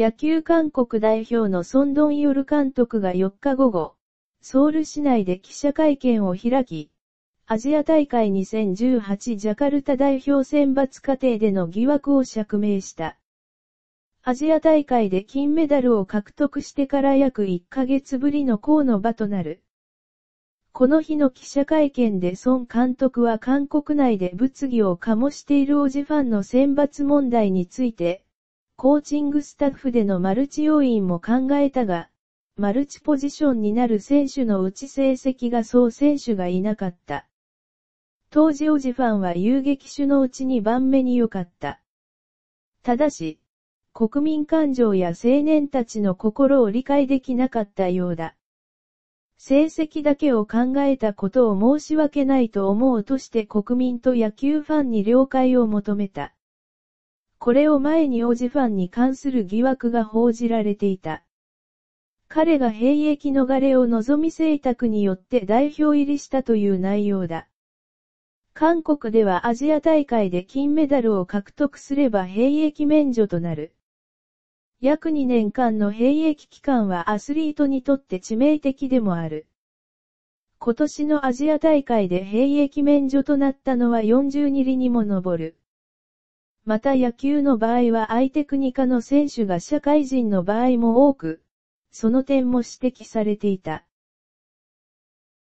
野球韓国代表のソンドンヨル監督が4日午後、ソウル市内で記者会見を開き、アジア大会2018ジャカルタ代表選抜過程での疑惑を釈明した。アジア大会で金メダルを獲得してから約1ヶ月ぶりの河の場となる。この日の記者会見で孫監督は韓国内で物議を醸しているオジファンの選抜問題について、コーチングスタッフでのマルチ要因も考えたが、マルチポジションになる選手のうち成績がそう選手がいなかった。当時オジファンは遊撃手のうち2番目に良かった。ただし、国民感情や青年たちの心を理解できなかったようだ。成績だけを考えたことを申し訳ないと思うとして国民と野球ファンに了解を求めた。これを前に王子ファンに関する疑惑が報じられていた。彼が兵役逃れを望み政策によって代表入りしたという内容だ。韓国ではアジア大会で金メダルを獲得すれば兵役免除となる。約2年間の兵役期間はアスリートにとって致命的でもある。今年のアジア大会で兵役免除となったのは40里にも上る。また野球の場合は相手国家の選手が社会人の場合も多く、その点も指摘されていた。